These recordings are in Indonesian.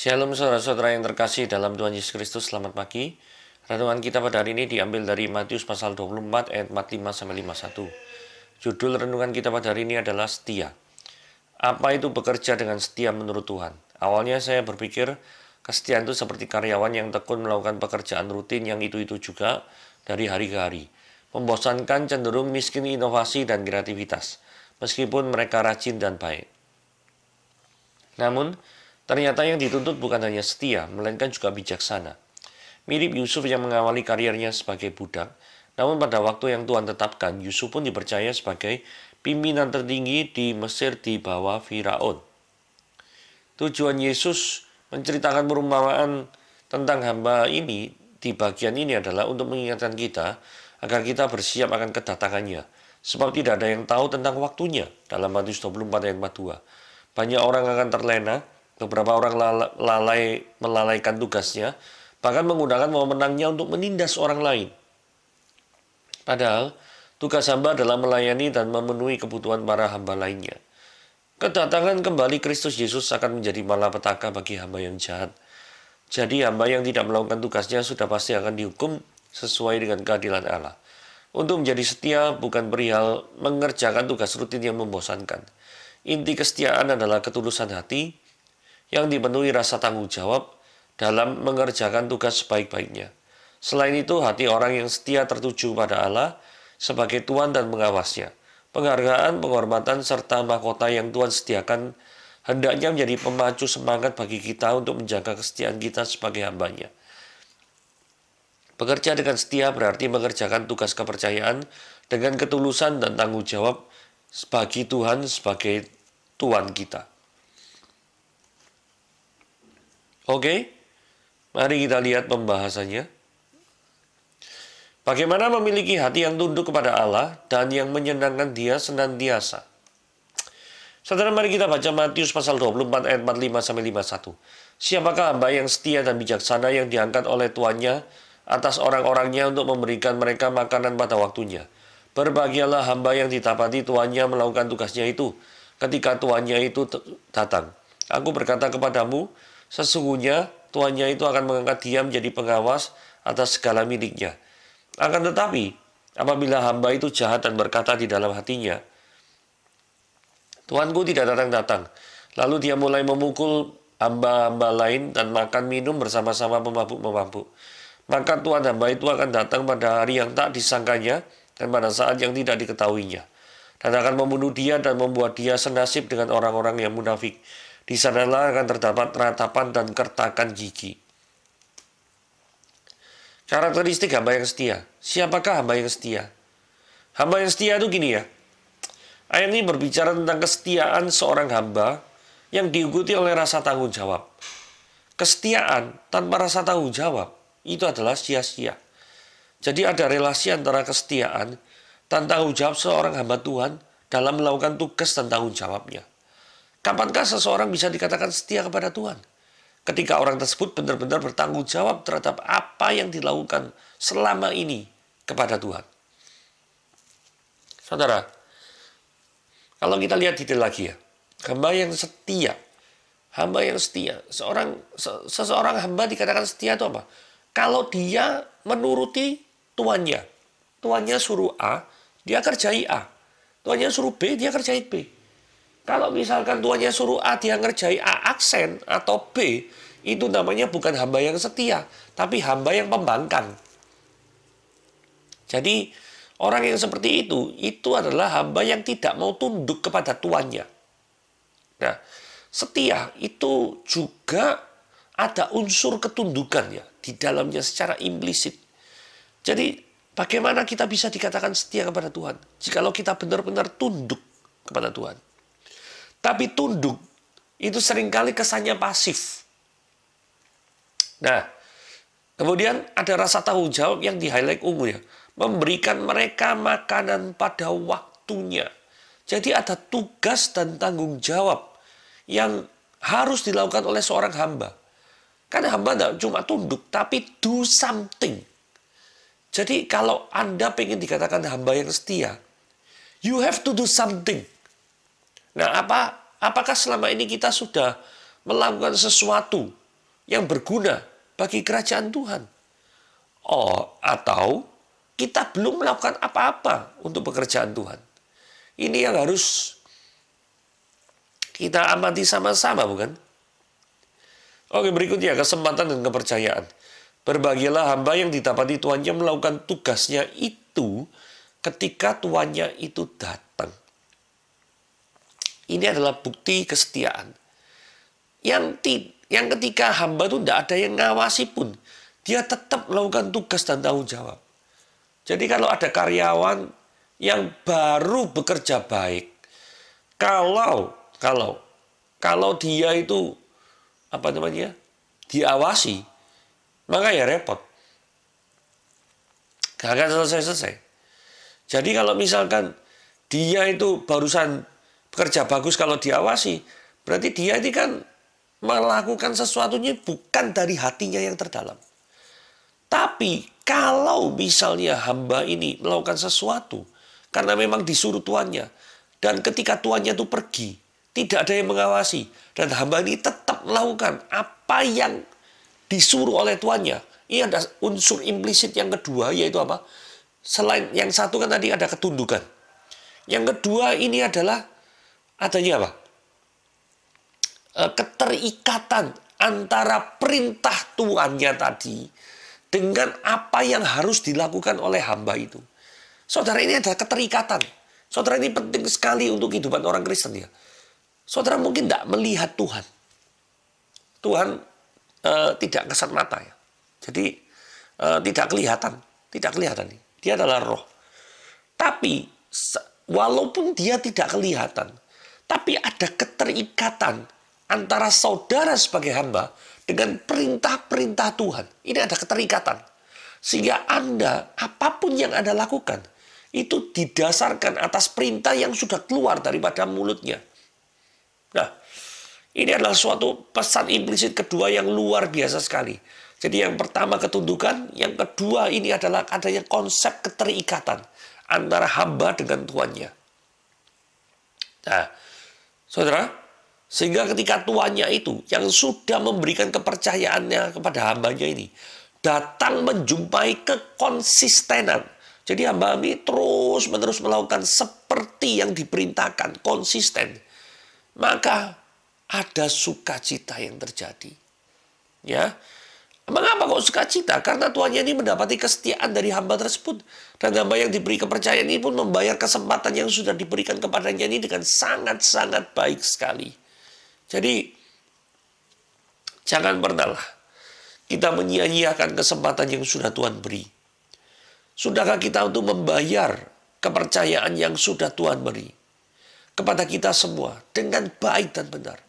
Shalom saudara-saudara yang terkasih dalam Tuhan Yesus Kristus, selamat pagi. Renungan kita pada hari ini diambil dari Matius pasal 24 ayat 45 sampai 51. Judul renungan kita pada hari ini adalah setia. Apa itu bekerja dengan setia menurut Tuhan? Awalnya saya berpikir kesetiaan itu seperti karyawan yang tekun melakukan pekerjaan rutin yang itu-itu juga dari hari ke hari. Membosankan, cenderung miskin inovasi dan kreativitas, meskipun mereka rajin dan baik. Namun, Ternyata yang dituntut bukan hanya setia, melainkan juga bijaksana. Mirip Yusuf yang mengawali karirnya sebagai budak, namun pada waktu yang Tuhan tetapkan, Yusuf pun dipercaya sebagai pimpinan tertinggi di Mesir di bawah Firaun. Tujuan Yesus menceritakan perumpamaan tentang hamba ini di bagian ini adalah untuk mengingatkan kita agar kita bersiap akan kedatangannya. Sebab tidak ada yang tahu tentang waktunya dalam Matius 24 ayat 42. Banyak orang akan terlena Beberapa orang lalai melalaikan tugasnya, bahkan menggunakan wewenangnya untuk menindas orang lain. Padahal, tugas hamba adalah melayani dan memenuhi kebutuhan para hamba lainnya. Kedatangan kembali Kristus Yesus akan menjadi malapetaka bagi hamba yang jahat. Jadi hamba yang tidak melakukan tugasnya sudah pasti akan dihukum sesuai dengan keadilan Allah. Untuk menjadi setia bukan perihal mengerjakan tugas rutin yang membosankan. Inti kesetiaan adalah ketulusan hati, yang dipenuhi rasa tanggung jawab dalam mengerjakan tugas sebaik-baiknya. Selain itu, hati orang yang setia tertuju pada Allah sebagai Tuhan dan mengawasnya. Penghargaan, penghormatan, serta mahkota yang Tuhan sediakan hendaknya menjadi pemacu semangat bagi kita untuk menjaga kesetiaan kita sebagai hambanya. Bekerja dengan setia berarti mengerjakan tugas kepercayaan dengan ketulusan dan tanggung jawab bagi Tuhan sebagai Tuhan kita. Oke? Mari kita lihat pembahasannya. Bagaimana memiliki hati yang tunduk kepada Allah dan yang menyenangkan dia senantiasa. Saudara mari kita baca Matius pasal 24 ayat 45 sampai 51. Siapakah hamba yang setia dan bijaksana yang diangkat oleh tuannya atas orang-orangnya untuk memberikan mereka makanan pada waktunya. Berbahagialah hamba yang ditapati tuannya melakukan tugasnya itu ketika tuannya itu datang. Aku berkata kepadamu, Sesungguhnya tuannya itu akan mengangkat dia menjadi pengawas atas segala miliknya. Akan tetapi, apabila hamba itu jahat dan berkata di dalam hatinya, Tuanku tidak datang-datang. Lalu dia mulai memukul hamba-hamba lain dan makan minum bersama-sama memabuk memabuk. Maka Tuhan hamba itu akan datang pada hari yang tak disangkanya dan pada saat yang tidak diketahuinya. Dan akan membunuh dia dan membuat dia senasib dengan orang-orang yang munafik di sanalah akan terdapat ratapan dan kertakan gigi. Karakteristik hamba yang setia. Siapakah hamba yang setia? Hamba yang setia itu gini ya. Ayat ini berbicara tentang kesetiaan seorang hamba yang diikuti oleh rasa tanggung jawab. Kesetiaan tanpa rasa tanggung jawab itu adalah sia-sia. Jadi ada relasi antara kesetiaan dan tanggung jawab seorang hamba Tuhan dalam melakukan tugas dan tanggung jawabnya. Kapankah seseorang bisa dikatakan setia kepada Tuhan? Ketika orang tersebut benar-benar bertanggung jawab terhadap apa yang dilakukan selama ini kepada Tuhan. Saudara, kalau kita lihat detail lagi ya, hamba yang setia, hamba yang setia, seorang seseorang hamba dikatakan setia itu apa? Kalau dia menuruti tuannya, tuannya suruh A, dia kerjai A. Tuannya suruh B, dia kerjai B. Kalau misalkan tuannya suruh A dia ngerjai A aksen atau B, itu namanya bukan hamba yang setia, tapi hamba yang pembangkang. Jadi orang yang seperti itu, itu adalah hamba yang tidak mau tunduk kepada tuannya. Nah, setia itu juga ada unsur ketundukan ya di dalamnya secara implisit. Jadi bagaimana kita bisa dikatakan setia kepada Tuhan? Jikalau kita benar-benar tunduk kepada Tuhan. Tapi tunduk itu seringkali kesannya pasif. Nah, kemudian ada rasa tanggung jawab yang di-highlight ungu ya. Memberikan mereka makanan pada waktunya. Jadi ada tugas dan tanggung jawab yang harus dilakukan oleh seorang hamba. Karena hamba tidak cuma tunduk, tapi do something. Jadi kalau Anda ingin dikatakan hamba yang setia, you have to do something. Nah, apa apakah selama ini kita sudah melakukan sesuatu yang berguna bagi kerajaan Tuhan? Oh, atau kita belum melakukan apa-apa untuk pekerjaan Tuhan. Ini yang harus kita amati sama-sama, bukan? Oke, berikutnya kesempatan dan kepercayaan. Berbagilah hamba yang didapati tuannya melakukan tugasnya itu ketika tuannya itu datang. Ini adalah bukti kesetiaan. Yang ti, yang ketika hamba itu tidak ada yang ngawasi pun, dia tetap melakukan tugas dan tanggung jawab. Jadi kalau ada karyawan yang baru bekerja baik, kalau kalau kalau dia itu apa namanya diawasi, maka ya repot. Gak akan selesai-selesai. Jadi kalau misalkan dia itu barusan kerja bagus kalau diawasi, berarti dia ini kan melakukan sesuatunya bukan dari hatinya yang terdalam. Tapi kalau misalnya hamba ini melakukan sesuatu karena memang disuruh tuannya dan ketika tuannya itu pergi, tidak ada yang mengawasi dan hamba ini tetap melakukan apa yang disuruh oleh tuannya. Ini ada unsur implisit yang kedua yaitu apa? Selain yang satu kan tadi ada ketundukan. Yang kedua ini adalah adanya apa? Eh, keterikatan antara perintah tuannya tadi dengan apa yang harus dilakukan oleh hamba itu. Saudara ini ada keterikatan. Saudara ini penting sekali untuk kehidupan orang Kristen ya. Saudara mungkin tidak melihat Tuhan. Tuhan e, tidak kesat mata ya. Jadi e, tidak kelihatan, tidak kelihatan. Dia adalah roh. Tapi walaupun dia tidak kelihatan, tapi ada keterikatan antara saudara sebagai hamba dengan perintah-perintah Tuhan. Ini ada keterikatan. Sehingga Anda, apapun yang Anda lakukan, itu didasarkan atas perintah yang sudah keluar daripada mulutnya. Nah, ini adalah suatu pesan implisit kedua yang luar biasa sekali. Jadi yang pertama ketundukan, yang kedua ini adalah adanya konsep keterikatan antara hamba dengan tuannya. Nah, Saudara, sehingga ketika tuannya itu yang sudah memberikan kepercayaannya kepada hambanya ini datang menjumpai kekonsistenan. Jadi hamba ini terus menerus melakukan seperti yang diperintahkan, konsisten. Maka ada sukacita yang terjadi. Ya, Mengapa kok suka cita Karena tuannya ini mendapati kesetiaan dari hamba tersebut. Dan hamba yang diberi kepercayaan ini pun membayar kesempatan yang sudah diberikan kepadanya ini dengan sangat-sangat baik sekali. Jadi, jangan pernahlah kita menyia-nyiakan kesempatan yang sudah Tuhan beri. Sudahkah kita untuk membayar kepercayaan yang sudah Tuhan beri kepada kita semua dengan baik dan benar?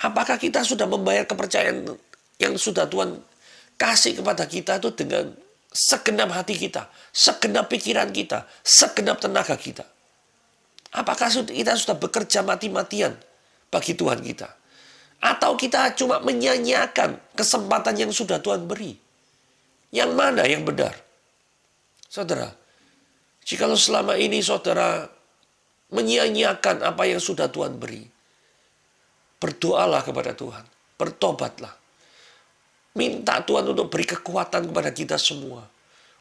Apakah kita sudah membayar kepercayaan yang sudah Tuhan kasih kepada kita itu dengan segenap hati kita, segenap pikiran kita, segenap tenaga kita. Apakah kita sudah bekerja mati-matian bagi Tuhan kita? Atau kita cuma menyanyiakan kesempatan yang sudah Tuhan beri? Yang mana yang benar? Saudara, jikalau selama ini saudara menyanyiakan apa yang sudah Tuhan beri, berdoalah kepada Tuhan, bertobatlah. Minta Tuhan untuk beri kekuatan kepada kita semua.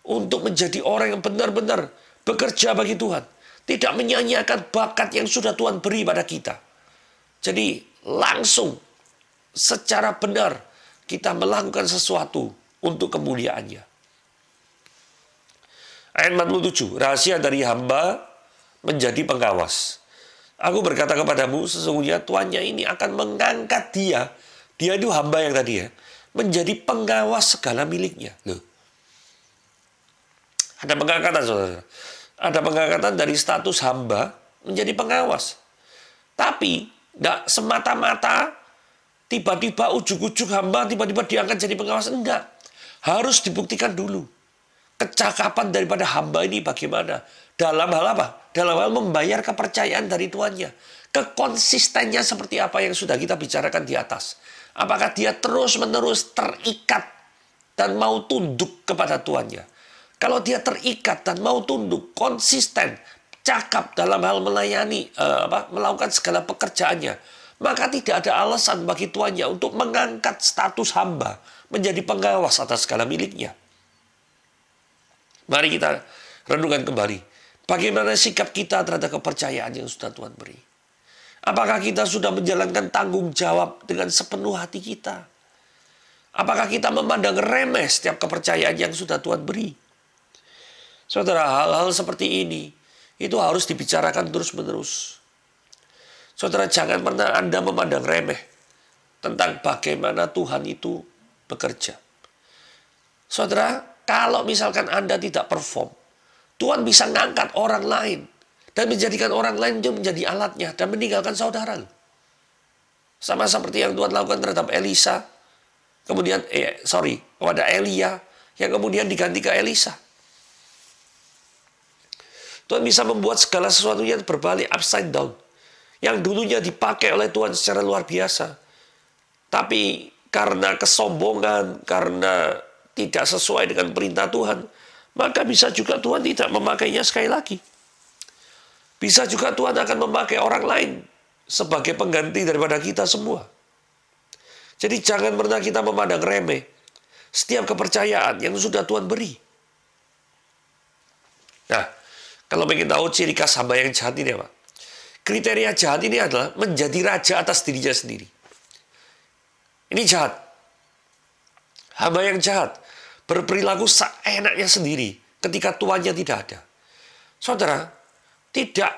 Untuk menjadi orang yang benar-benar bekerja bagi Tuhan. Tidak menyanyiakan bakat yang sudah Tuhan beri pada kita. Jadi langsung secara benar kita melakukan sesuatu untuk kemuliaannya. Ayat 47, rahasia dari hamba menjadi pengawas. Aku berkata kepadamu, sesungguhnya tuannya ini akan mengangkat dia. Dia itu hamba yang tadi ya menjadi pengawas segala miliknya. Loh. Ada pengangkatan, saudara. Ada pengangkatan dari status hamba menjadi pengawas. Tapi tidak semata-mata tiba-tiba ujuk-ujuk hamba tiba-tiba diangkat jadi pengawas. Enggak. Harus dibuktikan dulu. Kecakapan daripada hamba ini bagaimana? Dalam hal apa? Dalam hal membayar kepercayaan dari tuannya. Kekonsistennya seperti apa yang sudah kita bicarakan di atas Apakah dia terus-menerus terikat dan mau tunduk kepada tuannya? Kalau dia terikat dan mau tunduk, konsisten, cakap dalam hal melayani, eh, apa, melakukan segala pekerjaannya, maka tidak ada alasan bagi tuannya untuk mengangkat status hamba menjadi pengawas atas segala miliknya. Mari kita renungkan kembali. Bagaimana sikap kita terhadap kepercayaan yang sudah Tuhan beri? Apakah kita sudah menjalankan tanggung jawab dengan sepenuh hati kita? Apakah kita memandang remeh setiap kepercayaan yang sudah Tuhan beri? Saudara, hal-hal seperti ini itu harus dibicarakan terus-menerus. Saudara, jangan pernah Anda memandang remeh tentang bagaimana Tuhan itu bekerja. Saudara, kalau misalkan Anda tidak perform, Tuhan bisa ngangkat orang lain dan menjadikan orang lain juga menjadi alatnya dan meninggalkan saudara. Sama seperti yang Tuhan lakukan terhadap Elisa, kemudian eh sorry kepada Elia yang kemudian diganti ke Elisa. Tuhan bisa membuat segala sesuatu yang berbalik upside down. Yang dulunya dipakai oleh Tuhan secara luar biasa. Tapi karena kesombongan, karena tidak sesuai dengan perintah Tuhan, maka bisa juga Tuhan tidak memakainya sekali lagi. Bisa juga Tuhan akan memakai orang lain sebagai pengganti daripada kita semua. Jadi jangan pernah kita memandang remeh setiap kepercayaan yang sudah Tuhan beri. Nah, kalau ingin tahu ciri khas hamba yang jahat ini apa? Kriteria jahat ini adalah menjadi raja atas dirinya sendiri. Ini jahat. Hamba yang jahat berperilaku seenaknya sendiri ketika tuannya tidak ada. Saudara, tidak,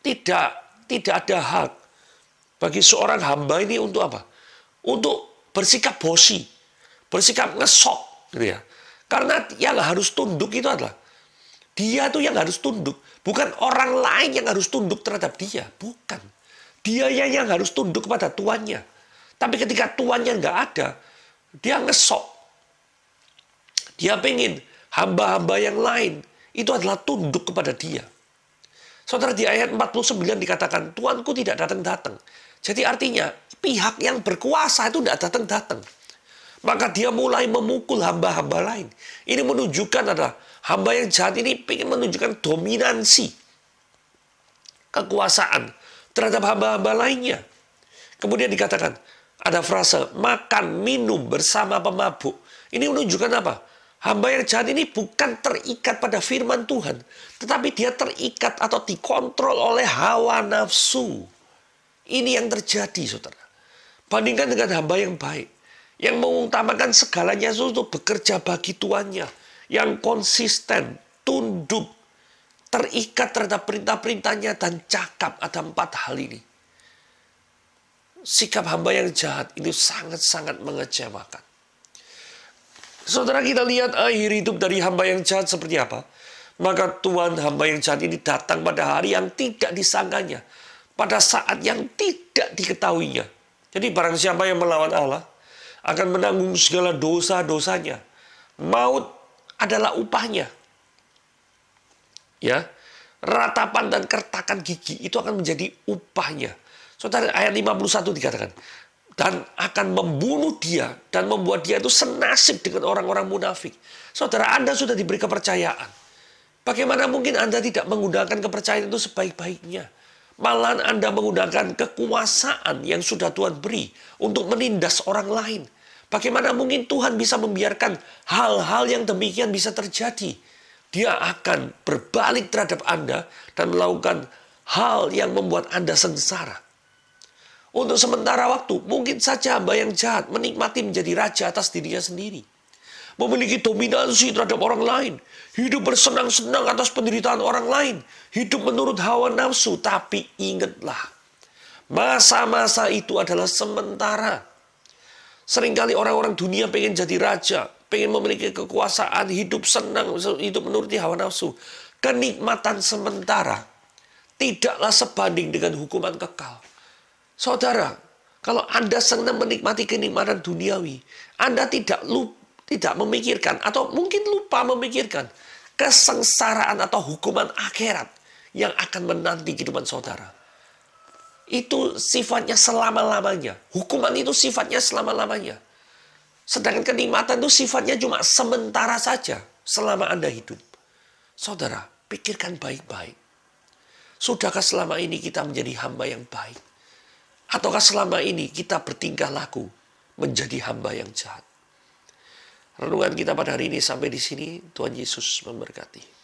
tidak, tidak ada hak bagi seorang hamba ini untuk apa? Untuk bersikap bosi, bersikap ngesok, gitu ya. Karena yang harus tunduk itu adalah dia tuh yang harus tunduk, bukan orang lain yang harus tunduk terhadap dia, bukan. Dia yang harus tunduk kepada tuannya. Tapi ketika tuannya nggak ada, dia ngesok. Dia pengen hamba-hamba yang lain itu adalah tunduk kepada dia. Saudara di ayat 49 dikatakan, Tuanku tidak datang-datang. Jadi artinya pihak yang berkuasa itu tidak datang-datang. Maka dia mulai memukul hamba-hamba lain. Ini menunjukkan adalah hamba yang jahat ini ingin menunjukkan dominansi, kekuasaan terhadap hamba-hamba lainnya. Kemudian dikatakan, ada frase makan, minum bersama pemabuk. Ini menunjukkan apa? Hamba yang jahat ini bukan terikat pada firman Tuhan, tetapi dia terikat atau dikontrol oleh hawa nafsu. Ini yang terjadi, saudara. Bandingkan dengan hamba yang baik, yang mengutamakan segalanya untuk bekerja bagi tuannya, yang konsisten, tunduk, terikat terhadap perintah-perintahnya, dan cakap. Ada empat hal ini. Sikap hamba yang jahat itu sangat-sangat mengecewakan. Saudara kita lihat eh, akhir hidup dari hamba yang jahat seperti apa. Maka Tuhan hamba yang jahat ini datang pada hari yang tidak disangkanya. Pada saat yang tidak diketahuinya. Jadi barang siapa yang melawan Allah akan menanggung segala dosa-dosanya. Maut adalah upahnya. Ya, ratapan dan kertakan gigi itu akan menjadi upahnya. Saudara ayat 51 dikatakan, dan akan membunuh dia dan membuat dia itu senasib dengan orang-orang munafik. Saudara Anda sudah diberi kepercayaan. Bagaimana mungkin Anda tidak menggunakan kepercayaan itu sebaik-baiknya? Malahan Anda menggunakan kekuasaan yang sudah Tuhan beri untuk menindas orang lain. Bagaimana mungkin Tuhan bisa membiarkan hal-hal yang demikian bisa terjadi? Dia akan berbalik terhadap Anda dan melakukan hal yang membuat Anda sengsara. Untuk sementara waktu, mungkin saja hamba yang jahat menikmati menjadi raja atas dirinya sendiri. Memiliki dominasi terhadap orang lain. Hidup bersenang-senang atas penderitaan orang lain. Hidup menurut hawa nafsu. Tapi ingatlah, masa-masa itu adalah sementara. Seringkali orang-orang dunia pengen jadi raja, pengen memiliki kekuasaan, hidup senang, hidup menuruti hawa nafsu. Kenikmatan sementara tidaklah sebanding dengan hukuman kekal. Saudara, kalau Anda senang menikmati kenikmatan duniawi, Anda tidak lupa, tidak memikirkan atau mungkin lupa memikirkan kesengsaraan atau hukuman akhirat yang akan menanti kehidupan saudara. Itu sifatnya selama-lamanya. Hukuman itu sifatnya selama-lamanya. Sedangkan kenikmatan itu sifatnya cuma sementara saja selama Anda hidup. Saudara, pikirkan baik-baik. Sudahkah selama ini kita menjadi hamba yang baik? Ataukah selama ini kita bertingkah laku menjadi hamba yang jahat? Renungan kita pada hari ini sampai di sini. Tuhan Yesus memberkati.